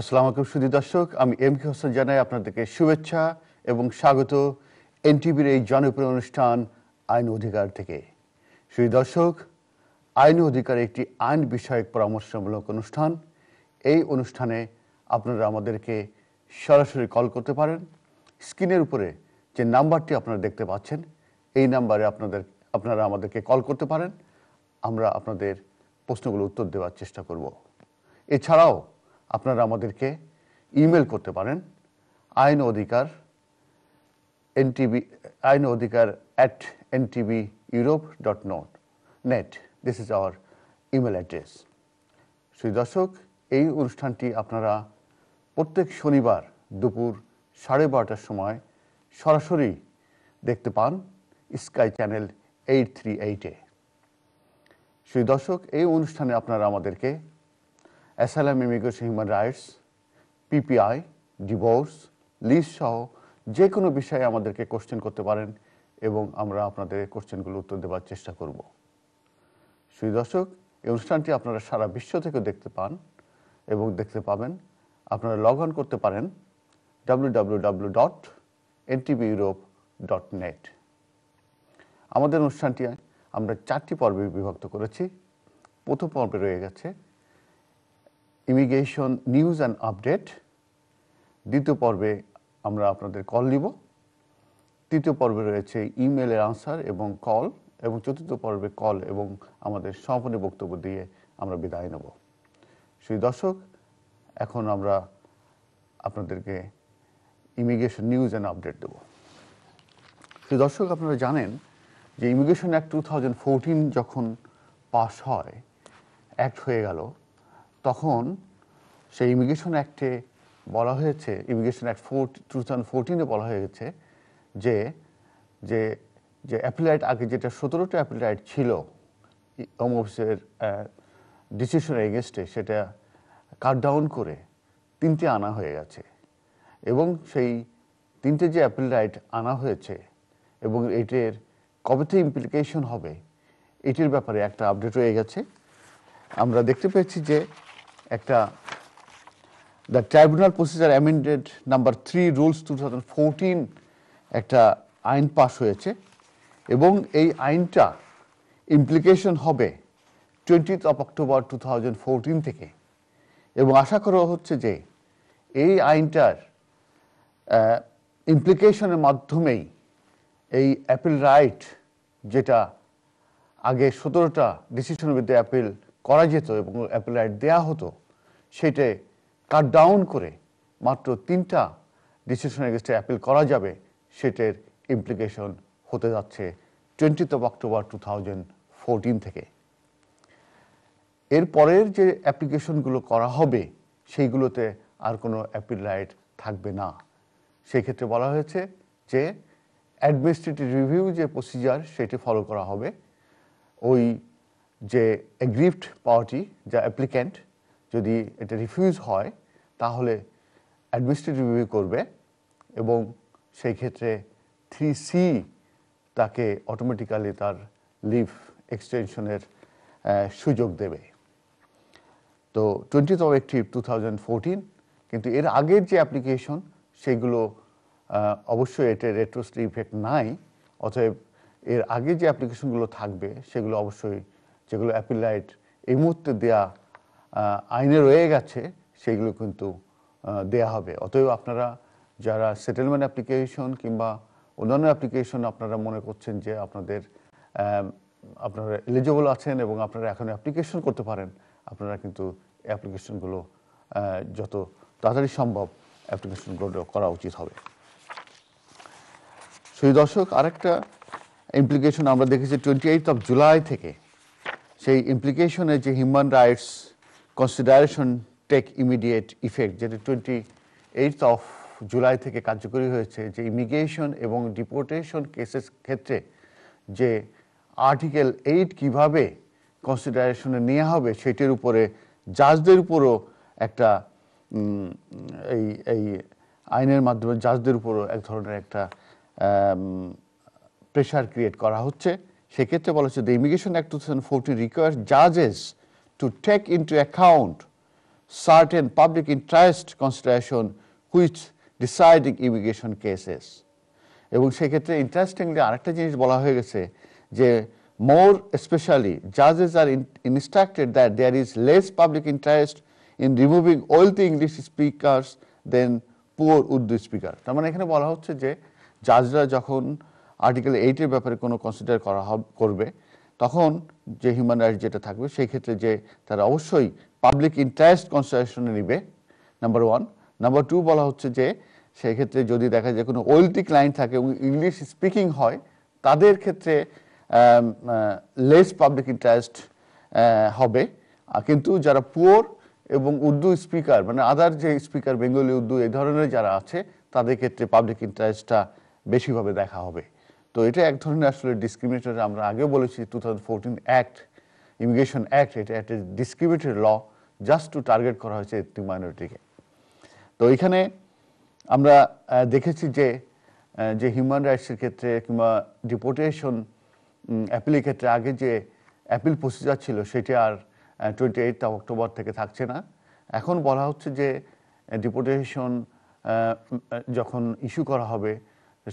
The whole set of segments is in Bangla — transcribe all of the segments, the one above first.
আসসালাম আলাইকুম সুদী দর্শক আমি এম কে হোসেন জানাই আপনাদেরকে শুভেচ্ছা এবং স্বাগত এনটিভির এই জনপ্রিয় অনুষ্ঠান আইন অধিকার থেকে সুদী দর্শক আইন অধিকার একটি আইন বিষয়ক পরামর্শমূলক অনুষ্ঠান এই অনুষ্ঠানে আপনারা আমাদেরকে সরাসরি কল করতে পারেন স্ক্রিনের উপরে যে নাম্বারটি আপনারা দেখতে পাচ্ছেন এই নাম্বারে আপনাদের আপনারা আমাদেরকে কল করতে পারেন আমরা আপনাদের প্রশ্নগুলো উত্তর দেওয়ার চেষ্টা করব এছাড়াও আপনারা আমাদেরকে ইমেল করতে পারেন আইন অধিকার এনটিভি আইন অধিকার at NTV Europe dot not net this is our email address শ্রী দর্শক এই অনুষ্ঠানটি আপনারা প্রত্যেক শনিবার দুপুর সাড়ে বারোটার সময় সরাসরি দেখতে পান স্কাই চ্যানেল এইট থ্রি এইটে শ্রী দর্শক এই অনুষ্ঠানে আপনারা আমাদেরকে asylum immigration human rights PPI divorce lease সহ যে কোনো বিষয়ে আমাদেরকে কোশ্চেন করতে পারেন এবং আমরা আপনাদের কোশ্চেনগুলো উত্তর দেওয়ার চেষ্টা করব সুই দর্শক এই অনুষ্ঠানটি আপনারা সারা বিশ্ব থেকে দেখতে পান এবং দেখতে পাবেন আপনারা লগ অন করতে পারেন W W W dot NTV Europe dot net আমাদের অনুষ্ঠানটি আমরা চারটি পর্বে বিভক্ত করেছি প্রথম পর্বে রয়ে গেছে ইমিগ্রেশন নিউজ অ্যান্ড আপডেট দ্বিতীয় পর্বে আমরা আপনাদের কল নিব তৃতীয় পর্বে রয়েছে ইমেলের আনসার এবং কল এবং চতুর্থ পর্বে কল এবং আমাদের সমাপনী বক্তব্য দিয়ে আমরা বিদায় নেব সেই দর্শক এখন আমরা আপনাদেরকে ইমিগ্রেশন নিউজ অ্যান্ড আপডেট দেব সেই দর্শক আপনারা জানেন যে ইমিগ্রেশন অ্যাক্ট টু থাউজেন্ড যখন পাস হয় অ্যাক্ট হয়ে গেল তখন সেই ইমিগ্রেশন অ্যাক্টে বলা হয়েছে immigration act four two thousand ফোরটিনে বলা হয়েছে যে যে যে অ্যাপিলাইট আগে যেটা সতেরোটা রাইট ছিল হোম অফিসের ডিসিশনের এগেনস্টে সেটা কাট ডাউন করে তিনটে আনা হয়ে গেছে এবং সেই তিনটে যে অ্যাপিল রাইট আনা হয়েছে এবং এটির কবেতে ইমপ্লিকেশন হবে এটির ব্যাপারে একটা আপডেট হয়ে গেছে আমরা দেখতে পেয়েছি যে একটা the tribunal procedure amended number three rules two thousand একটা আইন পাশ হয়েছে এবং এই আইনটা ইমপ্লিকেশন হবে twentieth of October two thousand থেকে এবং আশা করা হচ্ছে যে এই আইনটার ইমপ্লিকেশনের মাধ্যমেই এই অ্যাপিল রাইট যেটা আগে সতেরোটা ডিসিশন বিরুদ্ধে অ্যাপিল করা যেত এবং অ্যাপিল রাইট দেওয়া হতো সেটা কাট ডাউন করে মাত্র তিনটা ডিসিশন এগেস্টে অ্যাপিল করা যাবে সেটার ইমপ্লিকেশন হতে যাচ্ছে twentieth of October two thousand fourteen থেকে এর পরের যে অ্যাপ্লিকেশনগুলো করা হবে সেইগুলোতে আর কোনো অ্যাপিল রাইট থাকবে না সেই ক্ষেত্রে বলা হয়েছে যে অ্যাডমিনিস্ট্রেটিভ রিভিউ যে প্রসিজার সেটি ফলো করা হবে ওই যে এগ্রিভড পার্টি যা অ্যাপ্লিক্যান্ট যদি এটা রিফিউজ হয় তাহলে অ্যাডমিনিস্ট্রেটিভ রিভিউ করবে এবং সেই ক্ষেত্রে থ্রি সি তাকে অটোমেটিক্যালি তার লিভ এক্সটেনশনের সুযোগ দেবে তো twenty of active two thousand fourteen কিন্তু এর আগের যে অ্যাপ্লিকেশন সেগুলো অবশ্যই এটার রেট্রোস্ট্রি ইফেক্ট নাই অতএব এর আগে যে অ্যাপ্লিকেশনগুলো থাকবে সেগুলো অবশ্যই যেগুলো অ্যাপিলাইট এই মুহূর্তে দেওয়া আইনে রয়ে গেছে সেগুলো কিন্তু দেয়া হবে অতএব আপনারা যারা সেটেলমেন্ট অ্যাপ্লিকেশন কিংবা অন্যান্য অ্যাপ্লিকেশন আপনারা মনে করছেন যে আপনাদের আপনারা এলিজেবল আছেন এবং আপনারা এখন অ্যাপ্লিকেশন করতে পারেন আপনারা কিন্তু অ্যাপ্লিকেশনগুলো যত তাড়াতাড়ি সম্ভব অ্যাপ্লিকেশনগুলো করা উচিত হবে সেই দর্শক আরেকটা ইমপ্লিকেশন আমরা দেখেছি টোয়েন্টি এইট অফ জুলাই থেকে সেই ইমপ্লিকেশনে যে human rights consideration take immediate effect যেটা টোয়েন্টি এইট অফ জুলাই থেকে কার্যকরী হয়েছে যে ইমিগ্রেশন এবং ডিপোর্টেশন কেসেস ক্ষেত্রে যে আর্টিকেল এইট কিভাবে কনসিডারেশনে নেওয়া হবে সেটির উপরে জাজদের উপরও একটা এই এই আইনের মাধ্যমে জাজদের উপরও এক ধরনের একটা প্রেশার ক্রিয়েট করা হচ্ছে সেক্ষেত্রে বলা হচ্ছে the immigration act two thousand fourteen require জাজেস to take into account certain public interest consideration which deciding immigration cases এবং সেক্ষেত্রে ইন্টারেস্টিংলি আরেকটা জিনিস বলা হয়ে গেছে যে মোর স্পেশালি জাজেস are instructed that there is less public interest in removing wealthy English speakers than poor Urdu speaker তার মানে এখানে বলা হচ্ছে যে জাজরা যখন আর্টিকেল এইটের ব্যাপারে কোনো কনসিডার করা করবে তখন যে হিউম্যান রাইটস যেটা থাকবে সেই ক্ষেত্রে যে তারা অবশ্যই পাবলিক ইন্টারেস্ট কনসিডারেশনে নিবে নাম্বার ওয়ান নাম্বার টু বলা হচ্ছে যে সেই ক্ষেত্রে যদি দেখা যায় কোনো ওয়েলটি ক্লায়েন্ট থাকে এবং ইংলিশ স্পিকিং হয় তাদের ক্ষেত্রে লেস পাবলিক ইন্টারেস্ট হবে কিন্তু যারা পুয়ার এবং উর্দু স্পিকার মানে আদার যে স্পিকার বেঙ্গলি উর্দু এই ধরনের যারা আছে তাদের ক্ষেত্রে পাবলিক ইন্টারেস্টটা বেশিভাবে দেখা হবে তো এটা এক ধরনের আসলে ডিসক্রিমিনেটরি আমরা আগে বলেছি two thousand act immigration act এটা একটা discriminatory law just to target করা হয়েছে এথনিক মাইনরিটিকে তো এখানে আমরা দেখেছি যে যে হিউম্যান রাইটসের ক্ষেত্রে কিংবা ডিপোর্টেশন অ্যাপিলের ক্ষেত্রে আগে যে অ্যাপিল প্রসিজার ছিল সেটি আর টোয়েন্টি এইট অক্টোবর থেকে থাকছে না এখন বলা হচ্ছে যে ডিপোর্টেশন যখন ইস্যু করা হবে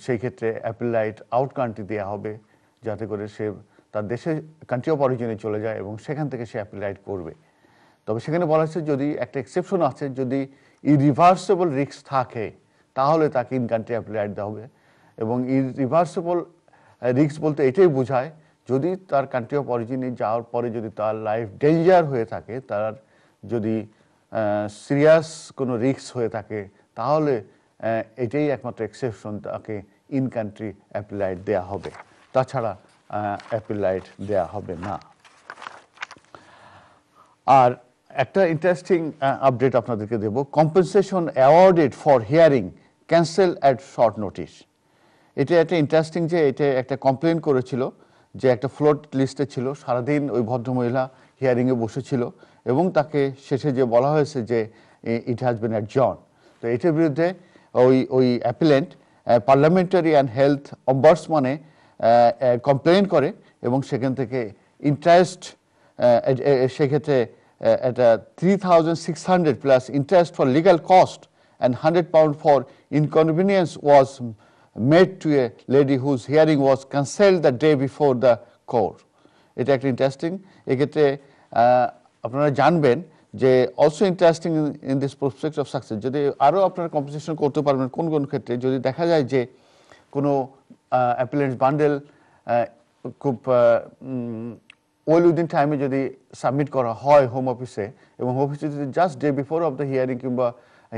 সেই ক্ষেত্রে অ্যাপেল লাইট আউট কান্ট্রি দেওয়া হবে যাতে করে সে তার দেশে কান্ট্রি অফ অরিজিনে চলে যায় এবং সেখান থেকে সে অ্যাপেল লাইট করবে তবে সেখানে বলা হচ্ছে যদি একটা এক্সেপশন আছে যদি ইরিভার্সেবল রিক্স থাকে তাহলে তাকে ইন কান্ট্রি অ্যাপেল লাইট দেওয়া হবে এবং ইরিভার্সেবল রিক্স uh, বলতে এটাই বোঝায় যদি তার কান্ট্রি অফ অরিজিনে যাওয়ার পরে যদি তার লাইফ ডেঞ্জার হয়ে থাকে তার যদি সিরিয়াস uh, কোনো রিক্স হয়ে থাকে তাহলে এটাই একমাত্র এক্সেপশন তাকে ইন কান্ট্রি অ্যাপিলাইট দেয়া হবে তাছাড়া অ্যাপিলাইট দেয়া হবে না আর একটা ইন্টারেস্টিং আপডেট আপনাদেরকে দেব compensation awarded for hearing cancel at short notice এটা একটা ইন্টারেস্টিং যে এটা একটা কমপ্লেন করেছিল যে একটা ফ্লোট লিস্টে ছিল সারাদিন ওই ভদ্রমহিলা হিয়ারিংয়ে বসেছিল এবং তাকে শেষে যে বলা হয়েছে যে ইট হ্যাজ বিন অ্যাট জন তো এটার বিরুদ্ধে ওই ওই অ্যাপিলেন্ট পার্লামেন্টারি অ্যান্ড হেলথ অম্বার্সমানে কমপ্লেন করে এবং সেখান থেকে ইন্টারেস্ট সেক্ষেত্রে এটা three thousand six hundred plus interest for legal cost and hundred pound for inconvenience was made to a lady whose hearing was cancel the day before the court এটা একটা ইন্টারেস্টিং এক্ষেত্রে আপনারা জানবেন যে also interesting in this prospect of success যদি আরও আপনারা কম্পিটিশন করতে পারবেন কোন কোন ক্ষেত্রে যদি দেখা যায় যে কোনো অ্যাপিলেন্স বান্ডেল খুব ওয়েল উইদিন টাইমে যদি সাবমিট করা হয় হোম অফিসে এবং হোম অফিসে যদি just day before of the hearing কিংবা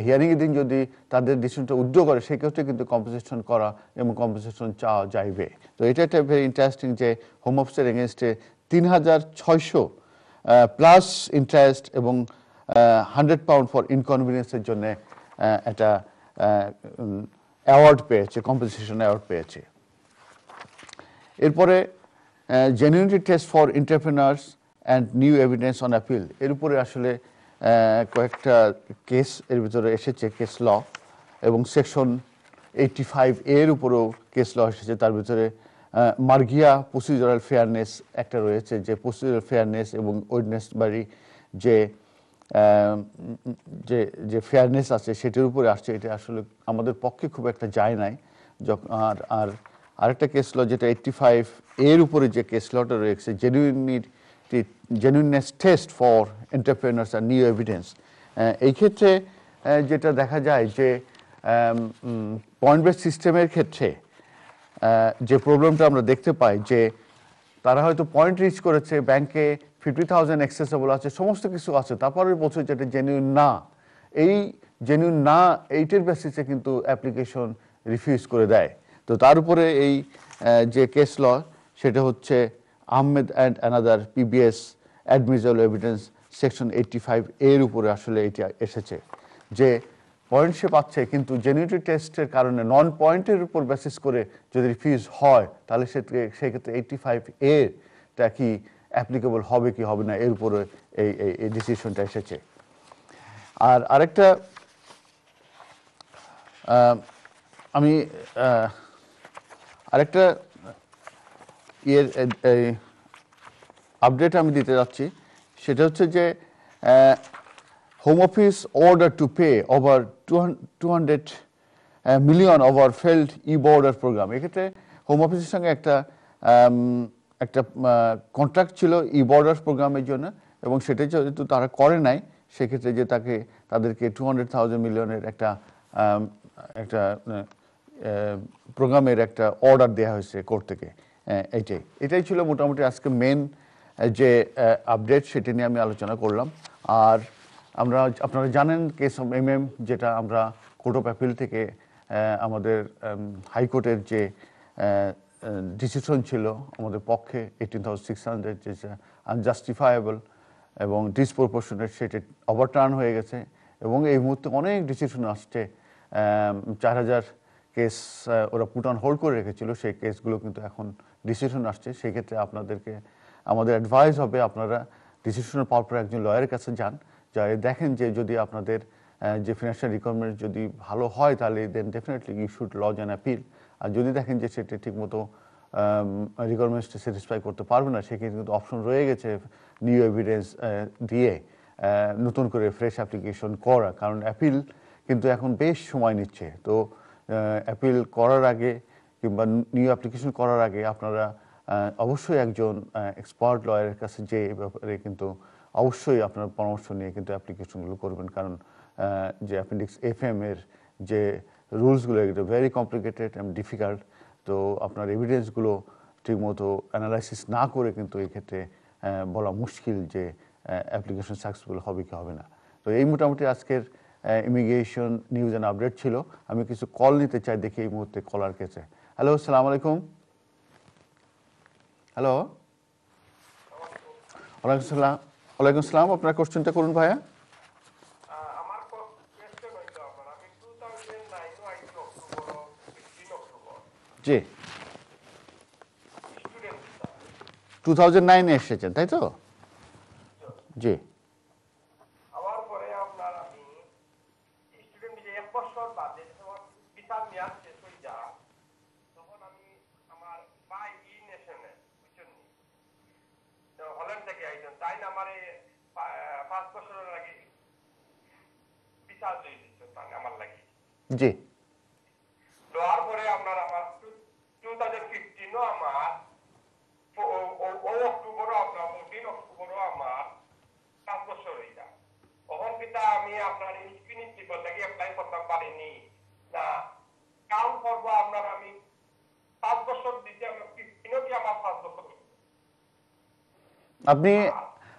হিয়ারিং দিন যদি তাদের ডিসিশনটা উদ্যোগ করে সেক্ষেত্রে কিন্তু কম্পোজিশন করা এবং কম্পোজিশন চাওয়া যাইবে তো এটা একটা ভেরি ইন্টারেস্টিং যে হোম অফিসের এগেনস্টে তিন হাজার ছয়শো প্লাস ইন্টারেস্ট এবং হান্ড্রেড পাউন্ড ফর ইনকনভিনিয়েন্সের জন্য একটা অ্যাওয়ার্ড পেয়েছে কম্পেনসেশন অ্যাওয়ার্ড পেয়েছে এরপরে genuinity test for entrepreneurs and new evidence on appeal এর উপরে আসলে কয়েকটা কেস এর ভিতরে এসেছে কেস ল এবং সেকশন এইটটি ফাইভ এর উপরেও কেস ল এসেছে তার ভিতরে মার্গিয়া প্রসিজারাল ফেয়ারনেস একটা রয়েছে যে প্রসিজারাল ফেয়ারনেস এবং ওয়েডনেস বাড়ি যে যে যে ফেয়ারনেস আছে সেটির উপরে আসছে এটা আসলে আমাদের পক্ষে খুব একটা যায় নাই যখন আর আর আরেকটা কেস ল যেটা এইট্টি ফাইভ এর উপরে যে কেস লটা রয়েছে genuinity genuineness test for entrepreneurs আর নিউ এভিডেন্স এই ক্ষেত্রে যেটা দেখা যায় যে পয়েন্ট বেস সিস্টেমের ক্ষেত্রে যে প্রবলেমটা আমরা দেখতে পাই যে তারা হয়তো পয়েন্ট রিচ করেছে ব্যাংকে ফিফটি থাউজেন্ড অ্যাক্সেসেবল আছে সমস্ত কিছু আছে তারপরে বলছে যেটা জেনুইন না এই জেনুইন না এইটের বেসিসে কিন্তু অ্যাপ্লিকেশন রিফিউজ করে দেয় তো তার উপরে এই যে কেস ল সেটা হচ্ছে Ahmed and another PBS admissibility evidence section eighty five এর উপরে আসলে এটি এসেছে যে পয়েন্ট সে পাচ্ছে কিন্তু জেনুইটি টেস্টের কারণে নন পয়েন্টের উপর বেসিস করে যদি রিফিউজ হয় তাহলে সে সেক্ষেত্রে এইটটি ফাইভ এটা কি অ্যাপ্লিকেবল হবে কি হবে না এর উপরে এই এই ডিসিশনটা এসেছে আর আরেকটা আমি আরেকটা ইয়ের আপডেট আমি দিতে যাচ্ছি সেটা হচ্ছে যে Home Office ordered to pay over 200 million over failed e border programme এক্ষেত্রে হোম অফিসের সঙ্গে একটা um, একটা কন্ট্রাক্ট uh, ছিল ই বর্ডার প্রোগ্রামের জন্য এবং সেটা যেহেতু তারা করে নাই সেক্ষেত্রে যে তাকে তাদেরকে টু হান্ড্রেড থাউজেন্ড মিলিয়নের একটা um, একটা প্রোগ্রামের uh, uh, একটা অর্ডার দেওয়া হয়েছে কোর্ট থেকে এইটাই এটাই ছিল মোটামুটি আজকে মেন যে আপডেট সেটা নিয়ে আমি আলোচনা করলাম আর আমরা আপনারা জানেন কেস অফ এম এম যেটা আমরা কোর্ট অফ অ্যাপিল থেকে আমাদের হাইকোর্টের যে ডিসিশন ছিল আমাদের পক্ষে এইটিন থাউজেন্ড সিক্স হান্ড্রেড যেটা আনজাস্টিফায়েবল এবং ডিসপ্রপোর্শনের সেটা ওভারটার্ন হয়ে গেছে এবং এই মুহূর্তে অনেক ডিসিশন আসছে চার হাজার কেস ওরা পুট অন হোল্ড করে রেখেছিল সেই কেসগুলো কিন্তু এখন ডিসিশন আসছে সেক্ষেত্রে আপনাদেরকে আমাদের অ্যাডভাইস হবে আপনারা ডিসিশনের পাওয়ার পর একজন লয়ারের কাছে যান যায় দেখেন যে যদি আপনাদের যে ফিনান্সিয়াল রিকোয়ারমেন্ট যদি ভালো হয় তাহলে then definitely you should lodge an appeal আর যদি দেখেন যে সেটা ঠিকমতো রিকোয়ারমেন্টসটা স্যাটিসফাই করতে পারবে না সেক্ষেত্রে কিন্তু অপশন রয়ে গেছে নিউ এভিডেন্স দিয়ে নতুন করে ফ্রেশ অ্যাপ্লিকেশন করা কারণ অ্যাপিল কিন্তু এখন বেশ সময় নিচ্ছে তো অ্যাপিল করার আগে কিংবা নিউ অ্যাপ্লিকেশন করার আগে আপনারা অবশ্যই একজন এক্সপার্ট লয়ারের কাছে যে ব্যাপারে কিন্তু অবশ্যই আপনার পরামর্শ নিয়ে কিন্তু অ্যাপ্লিকেশনগুলো করবেন কারণ যে অ্যাপেন্ডিক্স এফ এর যে রুলসগুলো এগুলো ভেরি কমপ্লিকেটেড অ্যান্ড ডিফিকাল্ট তো আপনার এভিডেন্সগুলো ঠিকমতো অ্যানালাইসিস না করে কিন্তু এই ক্ষেত্রে বলা মুশকিল যে অ্যাপ্লিকেশন সাকসেসফুল হবে কি হবে না তো এই মোটামুটি আজকের ইমিগ্রেশন নিউজ অ্যান্ড আপডেট ছিল আমি কিছু কল নিতে চাই দেখি এই মুহূর্তে কলার কেছে হ্যালো সালাম আলাইকুম হ্যালো ওয়ালাইকুম সালাম ওয়ালাইকুম আসসালাম আপনার কোশ্চেনটা করুন ভাইয়া জি টু থাউজেন্ড নাইনে এসেছেন তাই তো জি বছরের আগে বিচার দিয়ে দিত আমার লাগে জি দেওয়ার পরে আপনার আমার টু থাউজেন্ড ফিফটিনও আমার ও অক্টোবরও আপনার ফোরটিন অক্টোবরও আমার পাঁচ বছর হয়ে যায় তখন পিতা আমি আপনার ইনফিনিটি লাগে অ্যাপ্লাই করতে পারিনি না কাম করবো আপনার আমি পাঁচ বছর দিতে আমি ফিফটিনও দিয়ে আমার পাঁচ বছর আপনি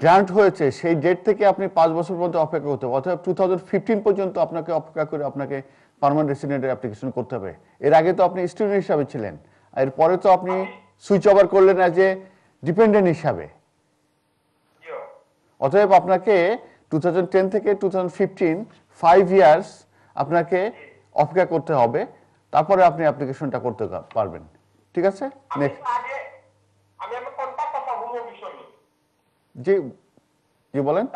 গ্রান্ট হয়েছে সেই ডেট থেকে আপনি পাঁচ বছর পর্যন্ত অপেক্ষা করতে হবে অর্থাৎ টু পর্যন্ত আপনাকে অপেক্ষা করে আপনাকে পারমানেন্ট রেসিডেন্টের অ্যাপ্লিকেশন করতে হবে এর আগে তো আপনি স্টুডেন্ট হিসাবে ছিলেন আর এরপরে তো আপনি সুইচ ওভার করলেন অ্যাজ এ ডিপেন্ডেন্ট হিসাবে অতএব আপনাকে টু থেকে টু ফাইভ ইয়ার্স আপনাকে অপেক্ষা করতে হবে তারপরে আপনি অ্যাপ্লিকেশনটা করতে পারবেন ঠিক আছে নেক্সট জি জি বলেন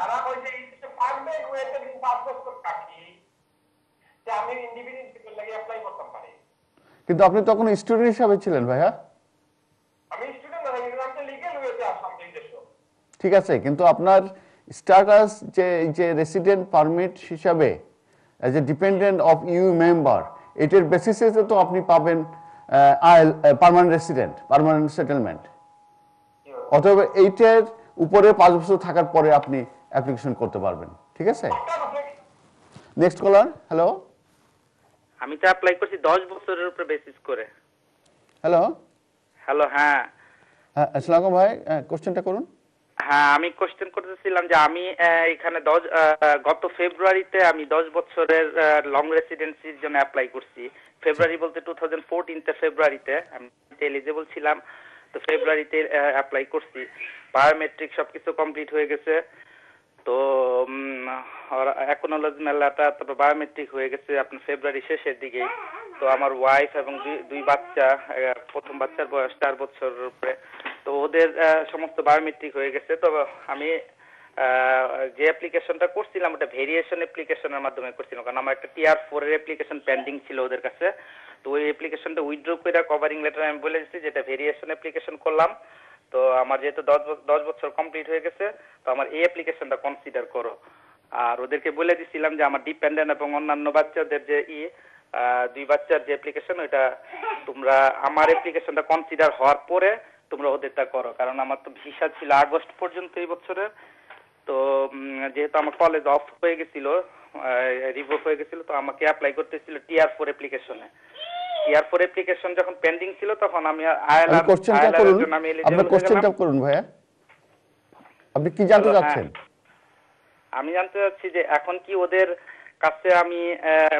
কিন্তু আপনি তখন স্টুডেন্ট হিসাবে ছিলেন ভাইয়া ঠিক আছে কিন্তু আপনার স্ট্যাটাস যে যে রেসিডেন্ট পারমিট হিসাবে e as a dependent of EU member এটার বেসিসে তো আপনি পাবেন পারমানেন্ট রেসিডেন্ট পারমানেন্ট সেটেলমেন্ট অথবা এইটার উপরে পাঁচ বছর থাকার পরে আপনি অ্যাপ্লিকেশন করতে পারবেন ঠিক আছে নেক্সট কলার হ্যালো আমি তো অ্যাপ্লাই করছি 10 বছরের উপরে বেসিস করে হ্যালো হ্যালো হ্যাঁ আসসালামু আলাইকুম ভাই কোশ্চেনটা হ্যাঁ, করুন হ্যাঁ আমি কোশ্চেন করতেছিলাম যে আমি এখানে 10 গত ফেব্রুয়ারিতে আমি 10 বছরের লং রেসিডেন্সির জন্য অ্যাপ্লাই করছি ফেব্রুয়ারি বলতে 2014 তে ফেব্রুয়ারিতে আমি এলিজিবল ছিলাম তো ফেব্রুয়ারিতে অ্যাপ্লাই করছি বায়োমেট্রিক সব কিছু কমপ্লিট হয়ে গেছে তো অ্যাকোনোলজি মেলাটা তারপর বায়োমেট্রিক হয়ে গেছে আপনার ফেব্রুয়ারি শেষের দিকে তো আমার ওয়াইফ এবং দুই দুই বাচ্চা প্রথম বাচ্চার বয়স চার বছর উপরে তো ওদের সমস্ত বায়োমেট্রিক হয়ে গেছে তো আমি যে অ্যাপ্লিকেশনটা করছিলাম ওটা ভেরিয়েশন অ্যাপ্লিকেশনের মাধ্যমে করছিলাম কারণ আমার একটা টিআর ফোর এর অ্যাপ্লিকেশন পেন্ডিং ছিল ওদের কাছে তো ওই অ্যাপ্লিকেশনটা উইথড্র করে কভারিং লেটার আমি বলে দিচ্ছি যেটা ভেরিয়েশন অ্যাপ্লিকেশন করলাম তো আমার যেহেতু দশ বছর কমপ্লিট হয়ে গেছে তো আমার এই অ্যাপ্লিকেশনটা কনসিডার করো আর ওদেরকে বলে দিছিলাম যে আমার ডিপেন্ডেন্ট এবং অন্যান্য বাচ্চাদের যে ই দুই বাচ্চার যে অ্যাপ্লিকেশন ওইটা তোমরা আমার অ্যাপ্লিকেশনটা কনসিডার হওয়ার পরে তোমরা ওদেরটা করো কারণ আমার তো ভিসা ছিল আগস্ট পর্যন্ত এই বছরের তো যেহেতু আমার কলেজ অফ হয়ে গেছিল রিভোক হয়ে গেছিল তো আমাকে অ্যাপ্লাই করতেছিল টিআর ফোর অ্যাপ্লিকেশনে এয়ারপোর্ট অ্যাপ্লিকেশন যখন পেন্ডিং ছিল তখন আমি আইএলআর কোশ্চেনটা করুন আপনি কোশ্চেনটা করুন ভাইয়া আপনি কি জানতে হ্যাঁ। চাচ্ছেন আমি জানতে চাচ্ছি যে এখন কি ওদের কাছে আমি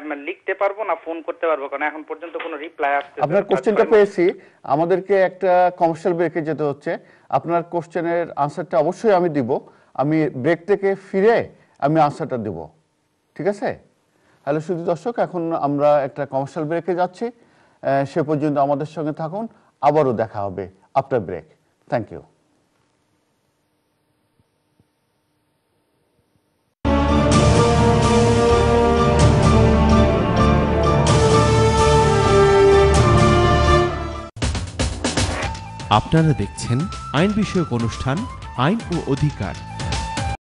মানে লিখতে পারবো না ফোন করতে পারবো কারণ এখন পর্যন্ত কোনো রিপ্লাই আসছে আপনার কোশ্চেনটা পেয়েছি আমাদেরকে একটা কমার্শিয়াল ব্রেকে যেতে হচ্ছে আপনার কোশ্চেনের আনসারটা অবশ্যই আমি দিব আমি ব্রেক থেকে ফিরে আমি আনসারটা দিব ঠিক আছে হ্যালো সুধী দর্শক এখন আমরা একটা কমার্শিয়াল ব্রেকে যাচ্ছি সে পর্যন্ত আমাদের সঙ্গে থাকুন আবারও দেখা হবে আফটার ব্রেক থ্যাংক ইউ আপনারা দেখছেন আইন বিষয়ক অনুষ্ঠান আইন ও অধিকার